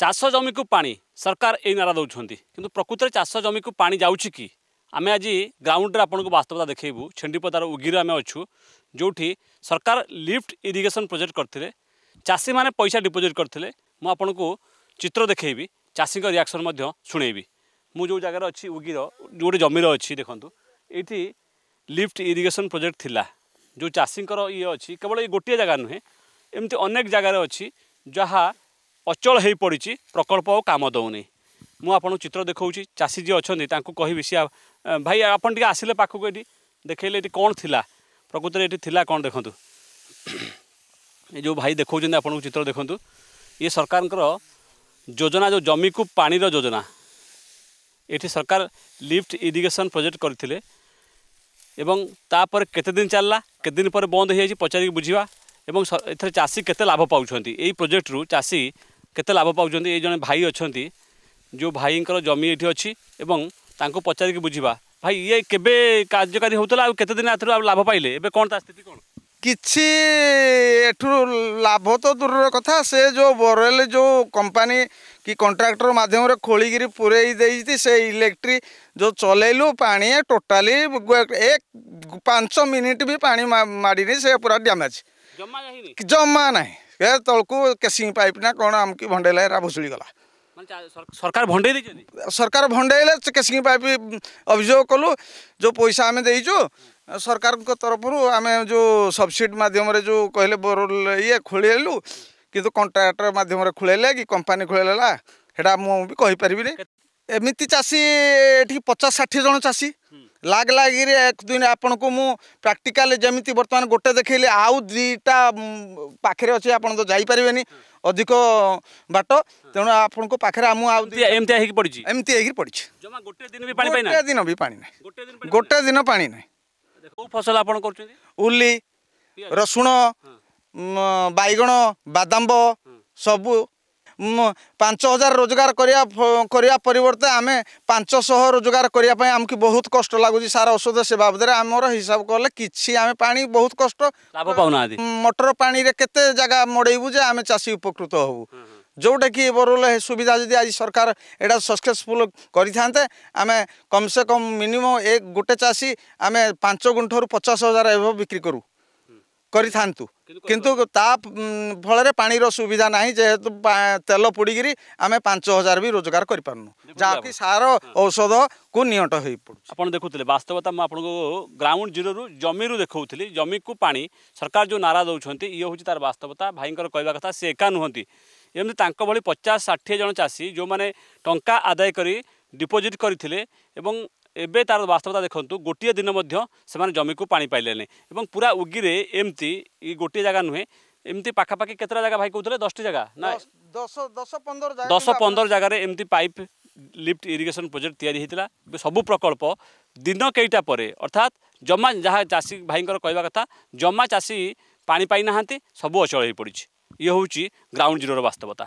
ଚାଷ ଜମିକୁ ପାଣି ସରକାର ଏଇ ନାରା ଦେଉଛନ୍ତି କିନ୍ତୁ ପ୍ରକୃତରେ ଚାଷ ଜମିକୁ ପାଣି ଯାଉଛି କି ଆମେ ଆଜି ଗ୍ରାଉଣ୍ଡରେ ଆପଣଙ୍କୁ ବାସ୍ତବତା ଦେଖାଇବୁ ଛେଣ୍ଡିପଦାର ଉଗିରେ ଆମେ ଅଛୁ ଯେଉଁଠି ସରକାର ଲିଫ୍ଟ ଇରିଗେସନ୍ ପ୍ରୋଜେକ୍ଟ କରିଥିଲେ ଚାଷୀମାନେ ପଇସା ଡିପୋଜିଟ୍ କରିଥିଲେ ମୁଁ ଆପଣଙ୍କୁ ଚିତ୍ର ଦେଖାଇବି ଚାଷୀଙ୍କ ରିଆକ୍ସନ୍ ମଧ୍ୟ ଶୁଣେଇବି ମୁଁ ଯେଉଁ ଜାଗାରେ ଅଛି ଉଗିର ଯେଉଁଠି ଜମିର ଅଛି ଦେଖନ୍ତୁ ଏଇଠି ଲିଫ୍ଟ ଇରିଗେସନ୍ ପ୍ରୋଜେକ୍ଟ ଥିଲା ଯେଉଁ ଚାଷୀଙ୍କର ଇଏ ଅଛି କେବଳ ଏଇ ଗୋଟିଏ ଜାଗା ନୁହେଁ ଏମିତି ଅନେକ ଜାଗାରେ ଅଛି ଯାହା ଅଚଳ ହୋଇପଡ଼ିଛି ପ୍ରକଳ୍ପ ଆଉ କାମ ଦେଉନି ମୁଁ ଆପଣଙ୍କୁ ଚିତ୍ର ଦେଖାଉଛି ଚାଷୀ ଯିଏ ଅଛନ୍ତି ତାଙ୍କୁ କହିବି ସିଏ ଭାଇ ଆପଣ ଟିକେ ଆସିଲେ ପାଖକୁ ଏଠି ଦେଖେଇଲେ ଏଠି କ'ଣ ଥିଲା ପ୍ରକୃତରେ ଏଠି ଥିଲା କ'ଣ ଦେଖନ୍ତୁ ଏ ଯେଉଁ ଭାଇ ଦେଖାଉଛନ୍ତି ଆପଣଙ୍କୁ ଚିତ୍ର ଦେଖନ୍ତୁ ଇଏ ସରକାରଙ୍କର ଯୋଜନା ଯେଉଁ ଜମିକୁ ପାଣିର ଯୋଜନା ଏଠି ସରକାର ଲିଫ୍ଟ ଇରିଗେସନ୍ ପ୍ରୋଜେକ୍ଟ କରିଥିଲେ ଏବଂ ତାପରେ କେତେ ଦିନ ଚାଲିଲା କେତେ ଦିନ ପରେ ବନ୍ଦ ହୋଇଯାଇଛି ପଚାରିକି ବୁଝିବା ଏବଂ ଏଥିରେ ଚାଷୀ କେତେ ଲାଭ ପାଉଛନ୍ତି ଏଇ ପ୍ରୋଜେକ୍ଟରୁ ଚାଷୀ କେତେ ଲାଭ ପାଉଛନ୍ତି ଏଇ ଜଣେ ଭାଇ ଅଛନ୍ତି ଯେଉଁ ଭାଇଙ୍କର ଜମି ଏଠି ଅଛି ଏବଂ ତାଙ୍କୁ ପଚାରିକି ବୁଝିବା ଭାଇ ଇଏ କେବେ କାର୍ଯ୍ୟକାରୀ ହେଉଥିଲା ଆଉ କେତେ ଦିନ ଏଥିରୁ ଆଉ ଲାଭ ପାଇଲେ ଏବେ କ'ଣ ତା ସ୍ଥିତି କ'ଣ କିଛି ଏଠୁ ଲାଭ ତ ଦୂରର କଥା ସେ ଯେଉଁ ବୋରୱେଲ ଯେଉଁ କମ୍ପାନୀ କି କଣ୍ଟ୍ରାକ୍ଟର ମାଧ୍ୟମରେ ଖୋଳିକିରି ପୁରେଇ ଦେଇଛି ସେ ଇଲେକ୍ଟ୍ରି ଯେଉଁ ଚଲେଇଲୁ ପାଣି ଟୋଟାଲି ଏକ ପାଞ୍ଚ ମିନିଟ୍ ବି ପାଣି ମାଡ଼ିନି ସେ ପୁରା ଡ୍ୟାମେଜ୍ ଜମା ନାହିଁ ଏ ତଳକୁ କେସିଂ ପାଇପ୍ ନା କ'ଣ ଆମକି ଭଣ୍ଡେଇଲା ଏରା ଭୁଷୁଡ଼ିଗଲା ସରକାର ଭଣ୍ଡେଇ ଦେଇଛନ୍ତି ସରକାର ଭଣ୍ଡେଇଲେ କେସିଂ ପାଇପ୍ ଅଭିଯୋଗ କଲୁ ଯେଉଁ ପଇସା ଆମେ ଦେଇଛୁ ସରକାରଙ୍କ ତରଫରୁ ଆମେ ଯେଉଁ ସବସିଡ଼ି ମାଧ୍ୟମରେ ଯେଉଁ କହିଲେ ବୋରୱେଲ୍ ଇଏ ଖୋଳିଲୁ କିନ୍ତୁ କଣ୍ଟ୍ରାକ୍ଟର ମାଧ୍ୟମରେ ଖୋଳେଇଲେ କି କମ୍ପାନୀ ଖୋଳେଇଲା ସେଇଟା ମୁଁ ବି କହିପାରିବିନି ଏମିତି ଚାଷୀ ଏଠି ପଚାଶ ଷାଠିଏ ଜଣ ଚାଷୀ ଲାଗଲାଗିରେ ଦିନ ଆପଣଙ୍କୁ ମୁଁ ପ୍ରାକ୍ଟିକାଲ ଯେମିତି ବର୍ତ୍ତମାନ ଗୋଟେ ଦେଖେଇଲି ଆଉ ଦୁଇଟା ପାଖରେ ଅଛି ଆପଣ ତ ଯାଇପାରିବେନି ଅଧିକ ବାଟ ତେଣୁ ଆପଣଙ୍କ ପାଖରେ ଆମ ଆଉ ଏମିତି ହେଇକି ପଡ଼ିଛି ଏମିତି ହେଇକି ପଡ଼ିଛି ଗୋଟେ ଦିନ ବି ପାଣି ଗୋଟେ ଦିନ ବି ପାଣି ନାହିଁ ଗୋଟେ ଦିନ ପାଣି ନାହିଁ କେଉଁ ଫସଲ ଆପଣ କରୁଛନ୍ତି ଉଲି ରସୁଣ ବାଇଗଣ ବାଦାମ୍ବ ସବୁ ପାଞ୍ଚ ହଜାର ରୋଜଗାର କରିବା କରିବା ପରିବର୍ତ୍ତେ ଆମେ ପାଞ୍ଚଶହ ରୋଜଗାର କରିବା ପାଇଁ ଆମକୁ ବହୁତ କଷ୍ଟ ଲାଗୁଛି ସାର ଔଷଧ ସେ ବାବଦରେ ଆମର ହିସାବ କଲେ କିଛି ଆମେ ପାଣି ବହୁତ କଷ୍ଟ ଲାଭ ପାଉନାହାନ୍ତି ମଟର ପାଣିରେ କେତେ ଜାଗା ମଡ଼େଇବୁ ଯେ ଆମେ ଚାଷୀ ଉପକୃତ ହେବୁ ଯେଉଁଟାକି ବୋରୱେଲ୍ ସୁବିଧା ଯଦି ଆଜି ସରକାର ଏଇଟା ସକ୍ସେସଫୁଲ୍ କରିଥାନ୍ତେ ଆମେ କମ୍ ସେ କମ୍ ମିନିମମ୍ ଏ ଗୋଟେ ଚାଷୀ ଆମେ ପାଞ୍ଚ ଗୁଣ୍ଠରୁ ପଚାଶ ହଜାର ଏବେ ବିକ୍ରି କରୁ କରିଥାନ୍ତୁ କିନ୍ତୁ ତା ଫଳରେ ପାଣିର ସୁବିଧା ନାହିଁ ଯେହେତୁ ତେଲ ପୋଡ଼ିକିରି ଆମେ ପାଞ୍ଚ ହଜାର ବି ରୋଜଗାର କରିପାରୁନୁ ଯାହାକି ସାର ଔଷଧକୁ ନିଅଣ୍ଟ ହୋଇପଡ଼ୁ ଆପଣ ଦେଖୁଥିଲେ ବାସ୍ତବତା ମୁଁ ଆପଣଙ୍କୁ ଗ୍ରାଉଣ୍ଡ ଜିରୋରୁ ଜମିରୁ ଦେଖାଉଥିଲି ଜମିକୁ ପାଣି ସରକାର ଯେଉଁ ନାରା ଦେଉଛନ୍ତି ଇଏ ହେଉଛି ତା'ର ବାସ୍ତବତା ଭାଇଙ୍କର କହିବା କଥା ସେ ଏକା ନୁହନ୍ତି ଏମିତି ତାଙ୍କ ଭଳି ପଚାଶ ଷାଠିଏ ଜଣ ଚାଷୀ ଯେଉଁମାନେ ଟଙ୍କା ଆଦାୟ କରି ଡିପୋଜିଟ୍ କରିଥିଲେ ଏବଂ ଏବେ ତାର ବାସ୍ତବତା ଦେଖନ୍ତୁ ଗୋଟିଏ ଦିନ ମଧ୍ୟ ସେମାନେ ଜମିକୁ ପାଣି ପାଇଲେନି ଏବଂ ପୁରା ଉଗିରେ ଏମିତି ଗୋଟିଏ ଜାଗା ନୁହେଁ ଏମିତି ପାଖାପାଖି କେତେଟା ଜାଗା ଭାଇ କହୁଥିଲେ ଦଶଟି ଜାଗା ନା ଦଶ ପନ୍ଦର ଜାଗାରେ ଏମିତି ପାଇପ୍ লিফ্ট ইরিগেশন প্রোজেক্ট তৈরি হয়েছিল সবু প্রকল্প দিন কেইটা পরে অর্থাৎ জমা যা চাষী ভাইঙ্কর কহা কথা জমা চাষী পাঁচ পাই না সবু অচল হয়ে পড়ছে ইয়ে হচ্ছে গ্রাউন্ড জিরোর বাস্তবতা